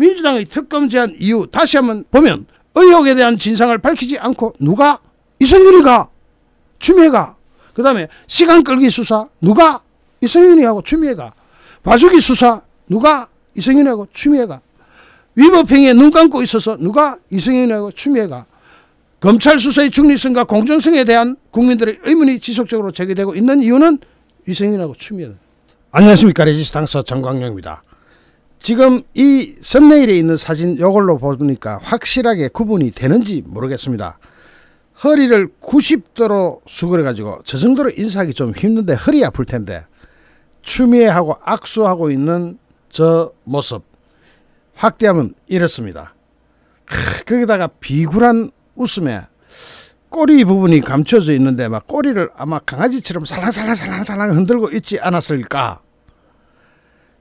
민주당의 특검 제안 이유 다시 한번 보면 의혹에 대한 진상을 밝히지 않고 누가 이성윤이가 추미애가 그 다음에 시간 끌기 수사 누가 이성윤이하고 추미애가 봐주기 수사 누가 이성윤이하고 추미애가 위법행위에 눈 감고 있어서 누가 이성윤이하고 추미애가 검찰 수사의 중립성과 공정성에 대한 국민들의 의문이 지속적으로 제기되고 있는 이유는 이성윤하고 이 추미애다. 안녕하십니까 레지스탕스 정광영입니다. 지금 이 썸네일에 있는 사진 이걸로 보니까 확실하게 구분이 되는지 모르겠습니다. 허리를 90도로 수그려 가지고 저 정도로 인사하기 좀 힘든데 허리 아플 텐데 추미애하고 악수하고 있는 저 모습 확대하면 이렇습니다. 거기다가 비굴한 웃음에 꼬리 부분이 감춰져 있는데 막 꼬리를 아마 강아지처럼 살랑살랑살랑살랑 흔들고 있지 않았을까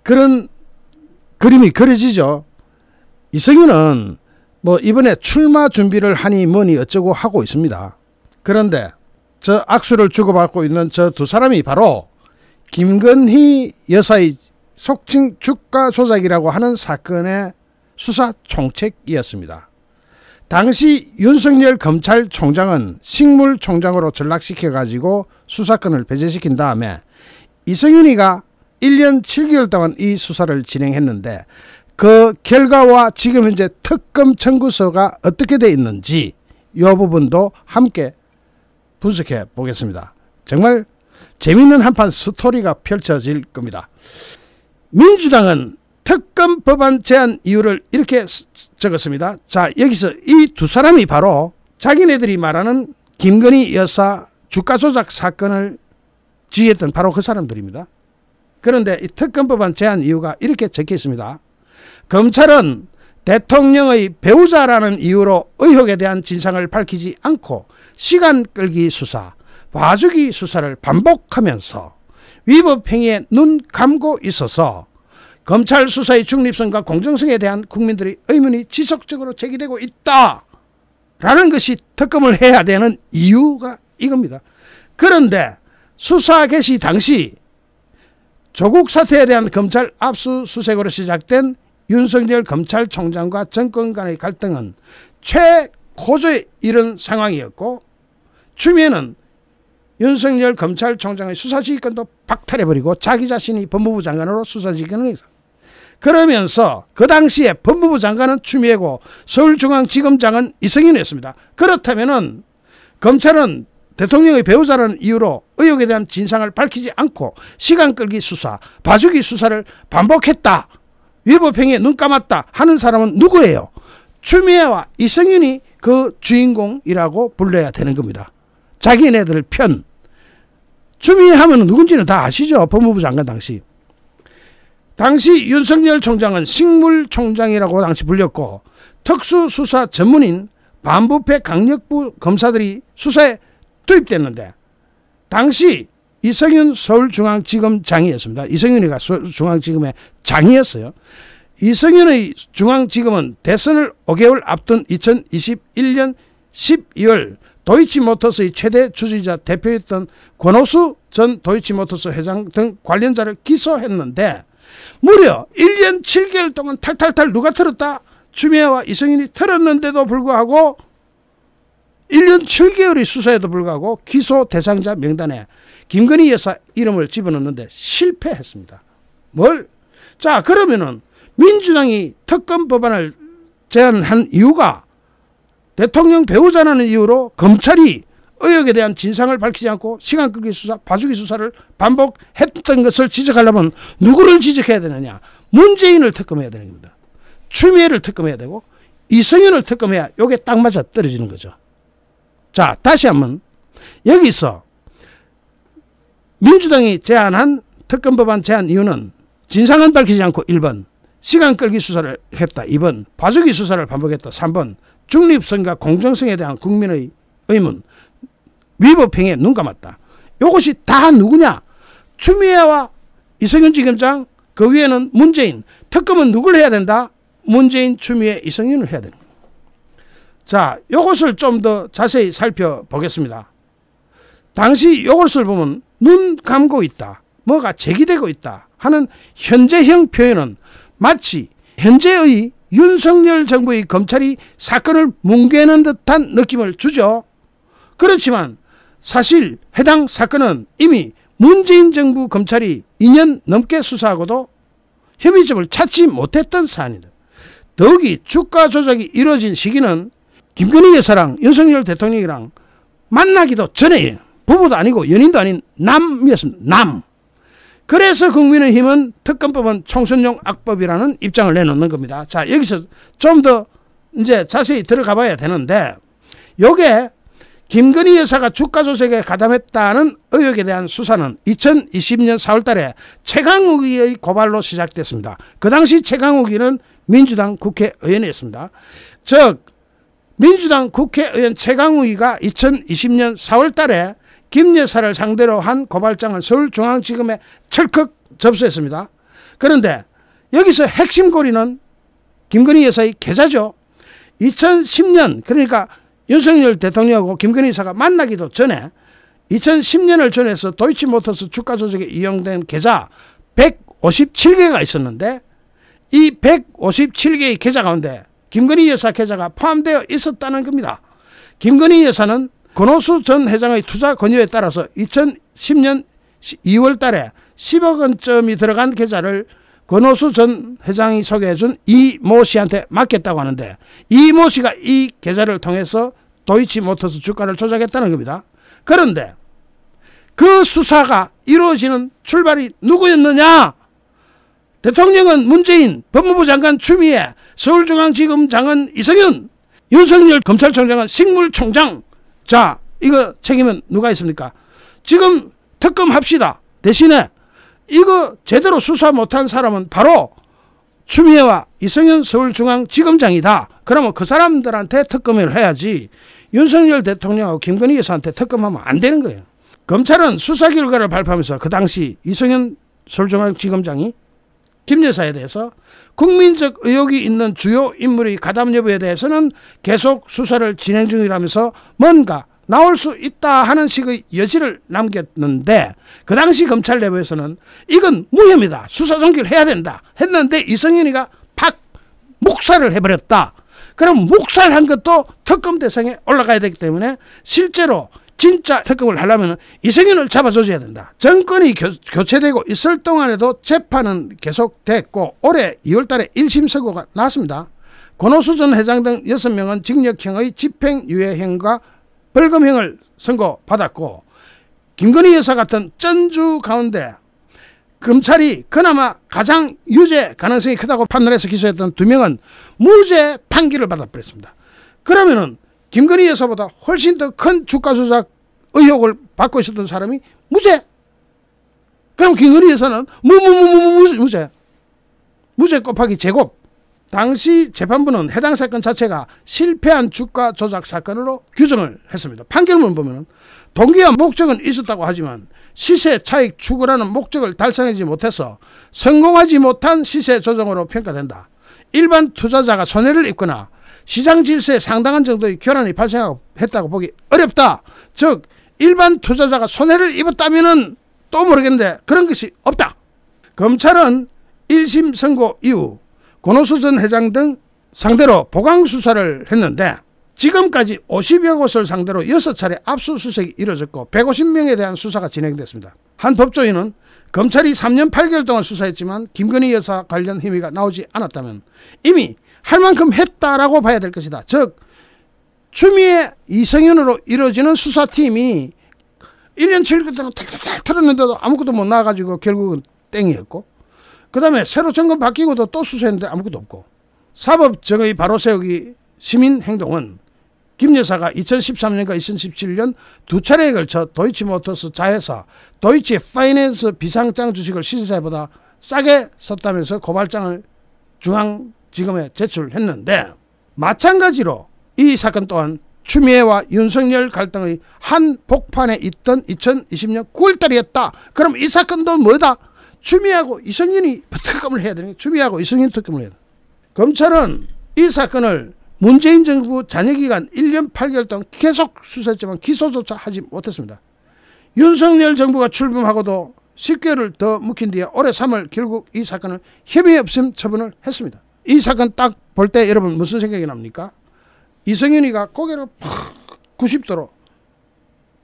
그런 그림이 그려지죠. 이승희는 뭐 이번에 출마 준비를 하니 뭐니 어쩌고 하고 있습니다. 그런데 저 악수를 주고받고 있는 저 두 사람이 바로 김건희 여사의 속칭 주가 조작이라고 하는 사건의 수사 총책이었습니다. 당시 윤석열 검찰총장은 식물총장으로 전락시켜가지고 수사권을 배제시킨 다음에 이성윤이가 1년 7개월 동안 이 수사를 진행했는데 그 결과와 지금 현재 특검 청구서가 어떻게 돼 있는지 이 부분도 함께 분석해 보겠습니다. 정말 재미있는 한판 스토리가 펼쳐질 겁니다. 민주당은 특검 법안 제안 이유를 이렇게 적었습니다. 자 여기서 이 두 사람이 바로 자기네들이 말하는 김건희 여사 주가 조작 사건을 지휘했던 바로 그 사람들입니다. 그런데 이 특검법안 제한 이유가 이렇게 적혀 있습니다. 검찰은 대통령의 배우자라는 이유로 의혹에 대한 진상을 밝히지 않고 시간 끌기 수사, 봐주기 수사를 반복하면서 위법행위에 눈 감고 있어서 검찰 수사의 중립성과 공정성에 대한 국민들의 의문이 지속적으로 제기되고 있다. 라는 것이 특검을 해야 되는 이유가 이겁니다. 그런데 수사 개시 당시 조국 사태에 대한 검찰 압수수색으로 시작된 윤석열 검찰총장과 정권 간의 갈등은 최고조에 이른 상황이었고 추미애는 윤석열 검찰총장의 수사지휘권도 박탈해버리고 자기 자신이 법무부 장관으로 수사지휘권을 했어. 그러면서 그 당시에 법무부 장관은 추미애고 서울중앙지검장은 이승윤이었습니다. 그렇다면 검찰은 대통령의 배우자라는 이유로 의혹에 대한 진상을 밝히지 않고 시간 끌기 수사, 봐주기 수사를 반복했다. 위법행위에 눈 감았다 하는 사람은 누구예요? 추미애와 이승윤이 그 주인공이라고 불러야 되는 겁니다. 자기네들 편. 추미애 하면 누군지는 다 아시죠? 법무부 장관 당시. 당시 윤석열 총장은 식물총장이라고 당시 불렸고 특수수사 전문인 반부패 강력부 검사들이 수사에 투입됐는데 당시 이성윤 서울중앙지검 장이었습니다. 이성윤이가 중앙지검의 장이었어요. 이성윤의 중앙지검은 대선을 5개월 앞둔 2021년 12월 도이치모터스의 최대 주주자 대표였던 권호수 전 도이치모터스 회장 등 관련자를 기소했는데 무려 1년 7개월 동안 탈탈탈 누가 틀었다? 추미애와 이성윤이 틀었는데도 불구하고 1년 7개월의 수사에도 불구하고 기소 대상자 명단에 김건희 여사 이름을 집어넣는데 실패했습니다. 뭘? 자 그러면은 민주당이 특검 법안을 제안한 이유가 대통령 배우자라는 이유로 검찰이 의혹에 대한 진상을 밝히지 않고 시간 끌기 수사, 봐주기 수사를 반복했던 것을 지적하려면 누구를 지적해야 되느냐? 문재인을 특검해야 되는 겁니다. 추미애를 특검해야 되고 이성윤을 특검해야 이게 딱 맞아 떨어지는 거죠. 자, 다시 한번 여기서 민주당이 제안한 특검법안 제안 이유는 진상은 밝히지 않고 1번, 시간 끌기 수사를 했다 2번, 봐주기 수사를 반복했다 3번, 중립성과 공정성에 대한 국민의 의문, 위법행위에 눈 감았다. 이것이 다 누구냐? 추미애와 이성윤 지검장, 그 위에는 문재인, 특검은 누굴 해야 된다? 문재인, 추미애, 이성윤을 해야 되다 자, 이것을 좀 더 자세히 살펴보겠습니다. 당시 이것을 보면 눈 감고 있다, 뭐가 제기되고 있다 하는 현재형 표현은 마치 현재의 윤석열 정부의 검찰이 사건을 뭉개는 듯한 느낌을 주죠. 그렇지만 사실 해당 사건은 이미 문재인 정부 검찰이 2년 넘게 수사하고도 혐의점을 찾지 못했던 사안이다. 더욱이 주가 조작이 이루어진 시기는 김건희 여사랑 윤석열 대통령이랑 만나기도 전에 부부도 아니고 연인도 아닌 남이었습니다. 남. 그래서 국민의힘은 특검법은 총선용 악법이라는 입장을 내놓는 겁니다. 자 여기서 좀 더 이제 자세히 들어가 봐야 되는데 요게 김건희 여사가 주가 조세에 가담했다는 의혹에 대한 수사는 2020년 4월 달에 최강욱의 고발로 시작됐습니다. 그 당시 최강욱이는 민주당 국회의원이었습니다. 즉 민주당 국회의원 최강욱이가 2020년 4월 달에 김 여사를 상대로 한 고발장을 서울중앙지검에 철컥 접수했습니다. 그런데 여기서 핵심 고리는 김건희 여사의 계좌죠. 2010년 그러니까 윤석열 대통령하고 김건희 여사가 만나기도 전에 2010년을 전해서 도이치모터스 주가 조작에 이용된 계좌 157개가 있었는데 이 157개의 계좌 가운데 김건희 여사 계좌가 포함되어 있었다는 겁니다. 김건희 여사는 권호수 전 회장의 투자 권유에 따라서 2010년 2월 달에 10억 원쯤이 들어간 계좌를 권호수 전 회장이 소개해준 이 모 씨한테 맡겼다고 하는데 이 모 씨가 이 계좌를 통해서 도이치모터스 주가를 조작했다는 겁니다. 그런데 그 수사가 이루어지는 출발이 누구였느냐? 대통령은 문재인, 법무부 장관 추미애, 서울중앙지검장은 이성윤, 윤석열 검찰총장은 식물총장. 자, 이거 책임은 누가 있습니까? 지금 특검합시다. 대신에 이거 제대로 수사 못한 사람은 바로 추미애와 이성윤 서울중앙지검장이다. 그러면 그 사람들한테 특검을 해야지 윤석열 대통령하고 김건희 여사한테 특검하면 안 되는 거예요. 검찰은 수사 결과를 발표하면서 그 당시 이성윤 서울중앙지검장이 김 여사에 대해서 국민적 의혹이 있는 주요 인물의 가담 여부에 대해서는 계속 수사를 진행 중이라면서 뭔가 나올 수 있다 하는 식의 여지를 남겼는데 그 당시 검찰 내부에서는 이건 무혐의다 수사 종결해야 된다 했는데 이성윤이가 팍 묵살을 해버렸다. 그럼 묵살한 것도 특검 대상에 올라가야 되기 때문에 실제로 진짜 특검을 하려면 이승윤을 잡아줘야 된다. 정권이 교, 체되고 있을 동안에도 재판은 계속됐고 올해 2월 달에 1심 선고가 났습니다. 권호수 전 회장 등 6명은 징역형의 집행유예형과 벌금형을 선고받았고 김건희 여사 같은 쩐주 가운데 검찰이 그나마 가장 유죄 가능성이 크다고 판단해서 기소했던 두 명은 무죄 판결을 받아버렸습니다. 그러면은 김건희 여사보다 훨씬 더 큰 주가 조작 의혹을 받고 있었던 사람이 무죄. 그럼 김건희 여사는 무무무무무 무죄. 무죄 곱하기 제곱. 당시 재판부는 해당 사건 자체가 실패한 주가 조작 사건으로 규정을 했습니다. 판결문 보면은 동기와 목적은 있었다고 하지만 시세 차익 추구라는 목적을 달성하지 못해서 성공하지 못한 시세 조정으로 평가된다. 일반 투자자가 손해를 입거나 시장 질서에 상당한 정도의 교란이 발생했다고 보기 어렵다. 즉 일반 투자자가 손해를 입었다면은 또 모르겠는데 그런 것이 없다. 검찰은 1심 선고 이후 권호수 전 회장 등 상대로 보강 수사를 했는데 지금까지 50여 곳을 상대로 6차례 압수수색이 이뤄졌고 150명에 대한 수사가 진행됐습니다. 한 법조인은 검찰이 3년 8개월 동안 수사했지만 김건희 여사 관련 혐의가 나오지 않았다면 이미 할 만큼 했다라고 봐야 될 것이다. 즉 추미애 이성윤으로 이루어지는 수사팀이 1년 7개월 동안 털털 털었는데도 아무것도 못 나와가지고 결국은 땡이었고 그 다음에 새로 정권 바뀌고도 또 수사했는데 아무것도 없고 사법정의 바로 세우기 시민행동은 김 여사가 2013년과 2017년 두 차례에 걸쳐 도이치모터스 자회사 도이치 파이낸스 비상장 주식을 시세보다 싸게 썼다면서 고발장을 중앙 지금에 제출했는데 마찬가지로 이 사건 또한 추미애와 윤석열 갈등의 한 복판에 있던 2020년 9월달이었다. 그럼 이 사건도 뭐다? 추미애하고 이성윤이 특검을 해야 되는 추미애하고 이성윤 특검을 해야 돼. 검찰은 이 사건을 문재인 정부 잔여기간 1년 8개월 동안 계속 수사했지만 기소조차 하지 못했습니다. 윤석열 정부가 출범하고도 10개월을 더 묵힌 뒤에 올해 3월 결국 이 사건을 협의 없음 처분을 했습니다. 이 사건 딱 볼 때 여러분 무슨 생각이 납니까? 이성윤이가 고개를 팍 90도로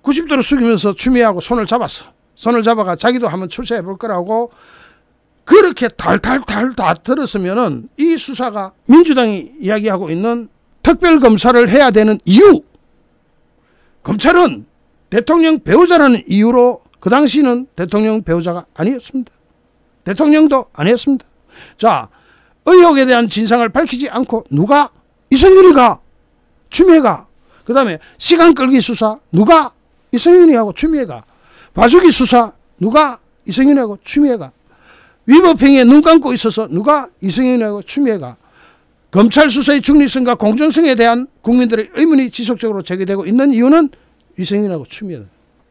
90도로 숙이면서 추미하고 손을 잡았어. 손을 잡아가 자기도 한번 출세해 볼 거라고 그렇게 달달달 다 들었으면은 이 수사가 민주당이 이야기하고 있는 특별 검사를 해야 되는 이유 검찰은 대통령 배우자라는 이유로 그 당시는 대통령 배우자가 아니었습니다. 대통령도 아니었습니다. 자, 의혹에 대한 진상을 밝히지 않고 누가? 이성윤이가 추미애가 그 다음에 시간 끌기 수사 누가? 이성윤이하고 추미애가 봐주기 수사 누가? 이성윤이하고 추미애가 위법행위에 눈 감고 있어서 누가? 이성윤이하고 추미애가 검찰 수사의 중립성과 공정성에 대한 국민들의 의문이 지속적으로 제기되고 있는 이유는 이성윤하고 추미애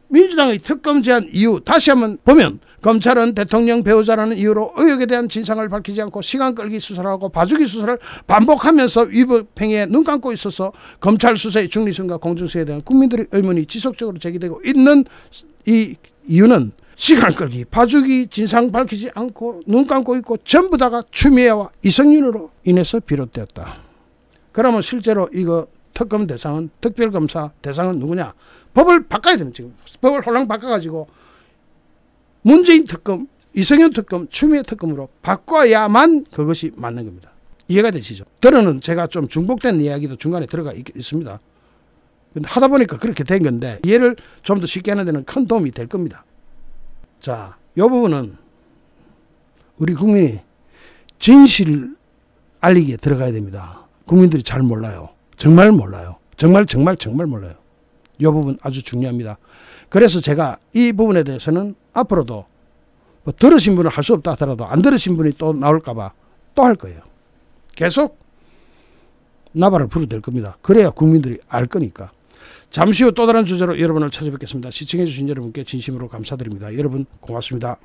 민주당의 특검 제한 이유 다시 한번 보면 검찰은 대통령 배우자라는 이유로 의혹에 대한 진상을 밝히지 않고 시간 끌기 수사를 하고 봐주기 수사를 반복하면서 위법행위에 눈 감고 있어서 검찰 수사의 중립성과 공정성에 대한 국민들의 의문이 지속적으로 제기되고 있는 이 이유는 시간 끌기, 봐주기, 진상 밝히지 않고 눈 감고 있고 전부 다가 추미애와 이성윤으로 인해서 비롯되었다. 그러면 실제로 이거 특검 대상은 특별검사 대상은 누구냐? 법을 바꿔야 됩니다. 지금 법을 홀랑 바꿔가지고 문재인 특검, 이성현 특검, 추미애 특검으로 바꿔야만 그것이 맞는 겁니다. 이해가 되시죠? 들어는 제가 좀 중복된 이야기도 중간에 들어가 있, 습니다 하다 보니까 그렇게 된 건데 이해를 좀 더 쉽게 하는 데는 큰 도움이 될 겁니다. 자, 이 부분은 우리 국민이 진실 알리기에 들어가야 됩니다. 국민들이 잘 몰라요. 정말 몰라요. 정말 정말 정말 몰라요. 이 부분 아주 중요합니다. 그래서 제가 이 부분에 대해서는 앞으로도 뭐 들으신 분은 할 수 없다 하더라도 안 들으신 분이 또 나올까봐 또 할 거예요. 계속 나발을 부르될 겁니다. 그래야 국민들이 알 거니까. 잠시 후 또 다른 주제로 여러분을 찾아뵙겠습니다. 시청해주신 여러분께 진심으로 감사드립니다. 여러분 고맙습니다.